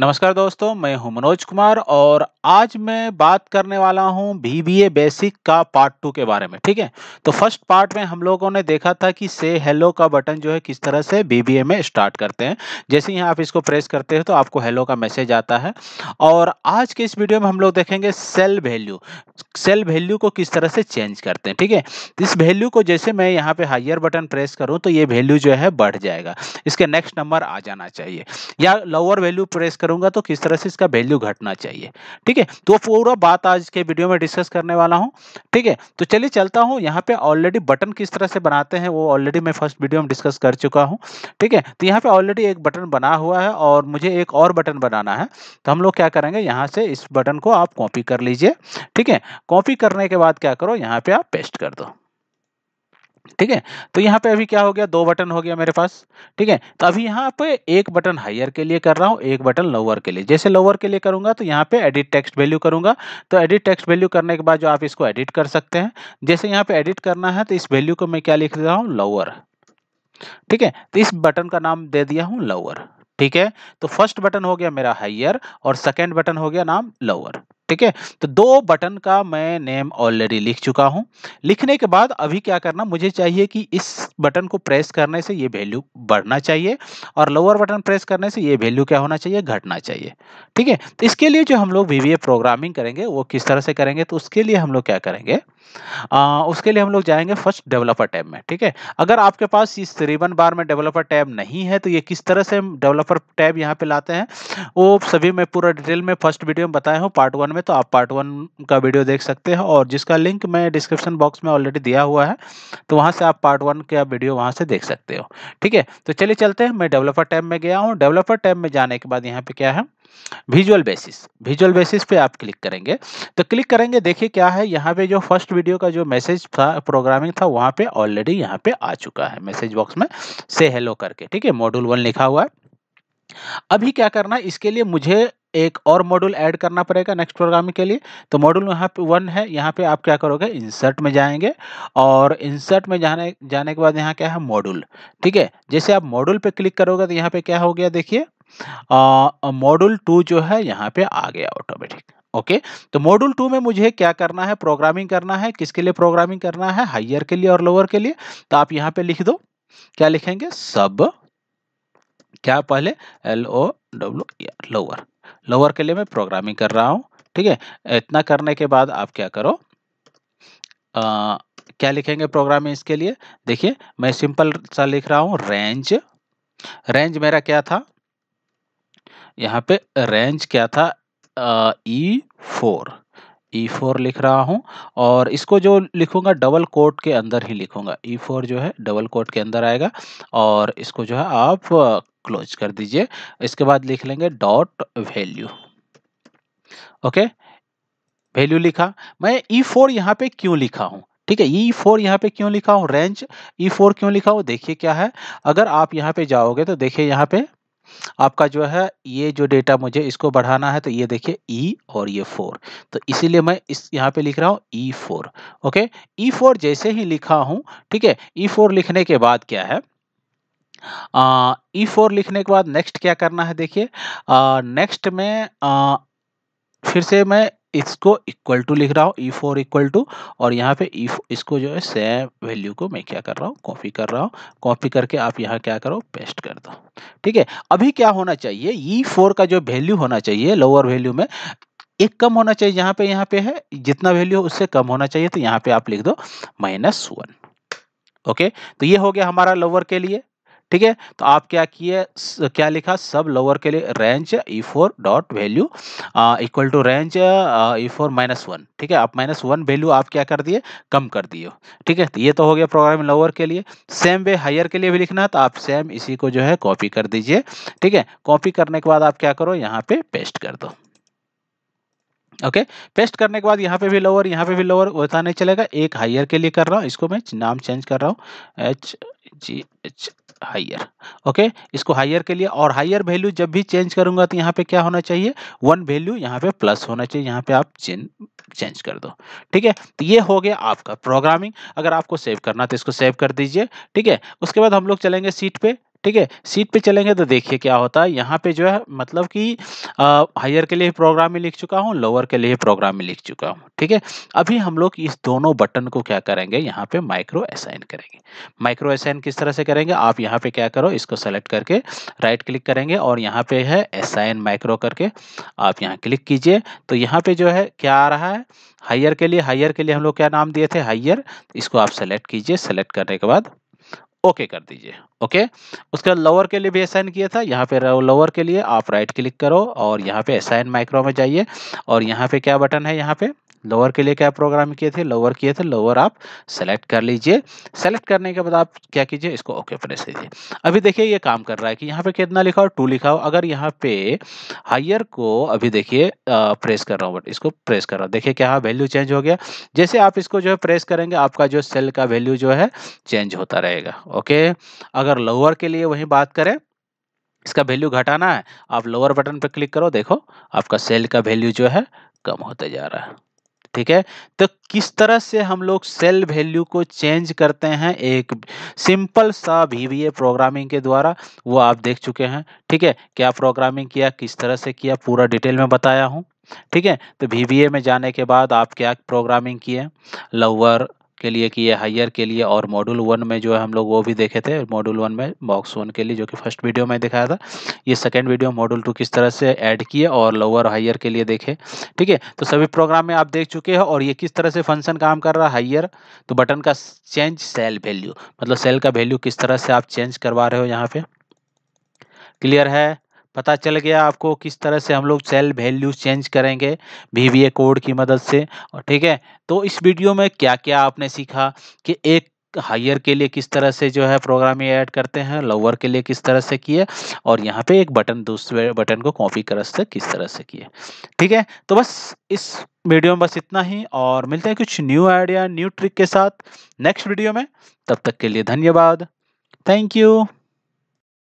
नमस्कार दोस्तों मैं हूं मनोज कुमार और आज मैं बात करने वाला हूं बी बेसिक का पार्ट टू के बारे में ठीक है तो फर्स्ट पार्ट में हम लोगों ने देखा था कि से हेलो का बटन जो है किस तरह से बी में स्टार्ट करते हैं जैसे ही आप इसको प्रेस करते हैं तो आपको हेलो का मैसेज आता है और आज के इस वीडियो में हम लोग देखेंगे सेल वैल्यू सेल वैल्यू को किस तरह से चेंज करते हैं ठीक है इस वैल्यू को जैसे मैं यहाँ पे हाइयर बटन प्रेस करूँ तो ये वैल्यू जो है बढ़ जाएगा इसके नेक्स्ट नंबर आ जाना चाहिए या लोअर वैल्यू प्रेस करूंगा तो किस तरह से इसका वैल्यू घटना चाहिए ठीक है तो पूरा बात आज के वीडियो में डिस्कस करने वाला हूँ ठीक है तो चलिए चलता हूँ यहाँ पे ऑलरेडी बटन किस तरह से बनाते हैं वो ऑलरेडी मैं फर्स्ट वीडियो में डिस्कस कर चुका हूँ ठीक है तो यहाँ पे ऑलरेडी एक बटन बना हुआ है और मुझे एक और बटन बनाना है तो हम लोग क्या करेंगे यहाँ से इस बटन को आप कॉपी कर लीजिए ठीक है कॉपी करने के बाद क्या करो यहाँ पे आप पेस्ट कर दो ठीक है तो यहाँ पे अभी क्या हो गया दो बटन हो गया मेरे पास ठीक है तो अभी यहाँ पे एक बटन हायर के लिए कर रहा हूँ एक बटन लोअर के लिए जैसे लोअर के लिए करूँगा तो यहाँ पे एडिट टेक्स्ट वैल्यू करूँगा तो एडिट टेक्स्ट वैल्यू करने के बाद जो आप इसको एडिट कर सकते हैं जैसे यहाँ पे एडिट करना है तो इस वैल्यू को मैं क्या लिख रहा हूँ लोअर ठीक है तो इस बटन का नाम दे दिया हूँ लोअर ठीक है तो फर्स्ट बटन हो गया मेरा हाइयर और सेकेंड बटन हो गया नाम लोअर ठीक है तो दो बटन का मैं नेम ऑलरेडी लिख चुका हूं लिखने के बाद अभी क्या करना मुझे चाहिए कि इस बटन को प्रेस करने से ये वैल्यू बढ़ना चाहिए और लोअर बटन प्रेस करने से ये वैल्यू क्या होना चाहिए घटना चाहिए ठीक है तो इसके लिए जो हम लोग वी प्रोग्रामिंग करेंगे वो किस तरह से करेंगे तो उसके लिए हम लोग क्या करेंगे आ, उसके लिए हम लोग जाएंगे फर्स्ट डेवलपर टैब में ठीक है अगर आपके पास इस रिबन बार में डेवलपर टैब नहीं है तो ये किस तरह से डेवलपर टैब यहाँ पे लाते हैं वो सभी मैं पूरा डिटेल में फर्स्ट वीडियो में बताया हूँ पार्ट वन में तो आप पार्ट वन का वीडियो देख सकते हो और जिसका लिंक मैं डिस्क्रिप्शन बॉक्स में ऑलरेडी दिया हुआ है तो वहाँ से आप पार्ट वन का वीडियो वहाँ से देख सकते हो ठीक है तो चलिए चलते हैं मैं डेवलपर टैब में गया हूँ डेवलपर टैब में जाने के बाद यहाँ पर क्या है विजुअल बेसिस विजुअल बेसिस पे आप क्लिक करेंगे तो क्लिक करेंगे देखिए क्या है यहाँ पे जो फर्स्ट वीडियो का जो मैसेज था प्रोग्रामिंग था वहाँ पे ऑलरेडी यहाँ पे आ चुका है मैसेज बॉक्स में से हेलो करके ठीक है मॉड्यूल वन लिखा हुआ है अभी क्या करना है इसके लिए मुझे एक और मॉड्यूल ऐड करना पड़ेगा नेक्स्ट प्रोग्रामिंग के लिए तो मॉड्यूल यहाँ पे वन है यहाँ पे आप क्या करोगे इंसर्ट में जाएंगे और इंसर्ट में जाने जाने के बाद यहाँ क्या है मॉड्यूल ठीक है जैसे आप मॉड्यूल पे क्लिक करोगे तो यहाँ पे क्या हो गया देखिए मॉड्यूल टू जो है यहाँ पे आ गया ऑटोमेटिक ओके तो मॉड्यूल टू में मुझे क्या करना है प्रोग्रामिंग करना है किसके लिए प्रोग्रामिंग करना है हाइयर के लिए और लोअर के लिए तो आप यहाँ पे लिख दो क्या लिखेंगे सब क्या पहले L O W lower lower के लिए मैं प्रोग्रामिंग कर रहा हूँ ठीक है इतना करने के बाद आप क्या करो आ, क्या लिखेंगे प्रोग्राम इसके लिए देखिए मैं सिंपल सा लिख रहा हूँ रेंज रेंज मेरा क्या था यहाँ पे रेंज क्या था ई फोर ई फोर लिख रहा हूँ और इसको जो लिखूंगा डबल कोट के अंदर ही लिखूंगा ई e फोर जो है डबल कोट के अंदर आएगा और इसको जो है आप क्लोज कर दीजिए इसके बाद लिख लेंगे डॉट वैल्यू ओके वैल्यू लिखा मैं ई e फोर यहाँ पे क्यों लिखा हूँ ठीक है ई e फोर यहाँ पे क्यों लिखा हूँ रेंज ई फोर क्यों लिखा हूँ देखिए क्या है अगर आप यहाँ पे जाओगे तो देखिए यहाँ पे आपका जो है ये जो डेटा मुझे इसको बढ़ाना है तो ये देखिए ई e और ये फोर तो इसीलिए मैं इस यहाँ पे लिख रहा हूँ E four okay E four जैसे ही लिखा हूँ ठीक है ई फोर लिखने के बाद क्या है ई फोर e लिखने के बाद नेक्स्ट क्या करना है देखिए नेक्स्ट में आ, फिर से मैं इसको इक्वल टू लिख रहा हूँ ई फोर इक्वल टू और यहाँ पे ई e इसको जो है सेम वैल्यू को मैं क्या कर रहा हूँ कॉपी कर रहा हूँ कॉपी करके आप यहाँ क्या करो पेस्ट कर दो ठीक है अभी क्या होना चाहिए ई e फोर का जो वैल्यू होना चाहिए लोअर वैल्यू में एक कम होना चाहिए यहाँ पे यहाँ पे है जितना वैल्यू उससे कम होना चाहिए तो यहाँ पे आप लिख दो माइनस वन ओके तो ये हो गया हमारा लोअर के लिए ठीक है तो आप क्या किए क्या लिखा सब लोअर के लिए range E four dot value equal to range E four minus one ठीक है आप माइनस वन वैल्यू आप क्या कर दिए कम कर दिए ठीक है तो ये तो हो गया प्रोग्राम लोअर के लिए सेम वे हायर के लिए भी लिखना है तो आप सेम इसी को जो है कॉपी कर दीजिए ठीक है कॉपी करने के बाद आप क्या करो यहाँ पे पेस्ट कर दो ओके okay, पेस्ट करने के बाद यहाँ पे भी लोअर यहाँ पे भी लोअर होता नहीं चलेगा एक हायर के लिए कर रहा हूँ इसको मैं नाम चेंज कर रहा हूँ H G H higher okay इसको हाइयर के लिए और हाइयर वैल्यू जब भी चेंज करूंगा तो यहाँ पे क्या होना चाहिए वन वैल्यू यहाँ पे प्लस होना चाहिए यहाँ पे आप चेंज चेंज कर दो ठीक है तो ये हो गया आपका प्रोग्रामिंग अगर आपको सेव करना तो इसको सेव कर दीजिए ठीक है उसके बाद हम लोग चलेंगे सीट पे ठीक है सीट पे चलेंगे तो देखिए क्या होता है यहाँ पे जो है मतलब कि हायर के लिए प्रोग्राम में लिख चुका हूँ लोअर के लिए प्रोग्राम में लिख चुका हूँ ठीक है अभी हम लोग इस दोनों बटन को क्या करेंगे यहाँ पे माइक्रो असाइन करेंगे माइक्रो असाइन किस तरह से करेंगे आप यहाँ पे क्या करो इसको सेलेक्ट करके राइट क्लिक करेंगे और यहाँ पे है असाइन माइक्रो करके आप यहाँ क्लिक कीजिए तो यहाँ पे जो है क्या आ रहा है हायर के लिए हायर के लिए हम लोग क्या नाम दिए थे हायर इसको आप सेलेक्ट कीजिए सेलेक्ट करने के बाद ओके कर दीजिए ओके उसके बाद लोअर के लिए भी असाइन किया था यहाँ पे लोअर के लिए आप राइट क्लिक करो और यहाँ पे असाइन माइक्रो में जाइए और यहाँ पे क्या बटन है यहाँ पे लोअर के लिए क्या प्रोग्राम किए थे लोअर किए थे लोअर आप सेलेक्ट कर लीजिए सेलेक्ट करने के बाद आप क्या कीजिए इसको ओके प्रेस कीजिए अभी देखिए ये काम कर रहा है कि यहाँ पे कितना लिखा हो टू लिखा हो अगर यहाँ पे हायर को अभी देखिए प्रेस कर रहा हूँ बट इसको प्रेस कर रहा हूँ देखिए क्या वैल्यू चेंज हो गया जैसे आप इसको जो है प्रेस करेंगे आपका जो सेल का वैल्यू जो है चेंज होता रहेगा ओके अगर लोअर के लिए वही बात करें इसका वैल्यू घटाना है आप लोअर बटन पर क्लिक करो देखो आपका सेल का वैल्यू जो है कम होते जा रहा है ठीक है तो किस तरह से हम लोग सेल वैल्यू को चेंज करते हैं एक सिंपल सा वी प्रोग्रामिंग के द्वारा वो आप देख चुके हैं ठीक है क्या प्रोग्रामिंग किया किस तरह से किया पूरा डिटेल में बताया हूँ ठीक है तो वी में जाने के बाद आप क्या प्रोग्रामिंग किए लवर के लिए किए हाइयर हायर के लिए और मॉड्यूल वन में जो है हम लोग वो भी देखे थे मॉड्यूल वन में बॉक्स वन के लिए जो कि फर्स्ट वीडियो में दिखाया था ये सेकेंड वीडियो मॉड्यूल टू किस तरह से ऐड किए और लोअर हायर के लिए देखे ठीक है तो सभी प्रोग्राम में आप देख चुके हैं और ये किस तरह से फंक्शन काम कर रहा है हायर तो बटन का चेंज सेल वैल्यू मतलब सेल का वैल्यू किस तरह से आप चेंज करवा रहे हो यहाँ पे क्लियर है पता चल गया आपको किस तरह से हम लोग सेल वैल्यू चेंज करेंगे वी कोड की मदद से और ठीक है तो इस वीडियो में क्या क्या आपने सीखा कि एक हायर के लिए किस तरह से जो है प्रोग्रामिंग ऐड करते हैं लोअर के लिए किस तरह से किए और यहाँ पे एक बटन दूसरे बटन को कॉपी कर से किस तरह से किए ठीक है तो बस इस वीडियो में बस इतना ही और मिलते हैं कुछ न्यू आइडिया न्यू ट्रिक के साथ नेक्स्ट वीडियो में तब तक के लिए धन्यवाद थैंक यू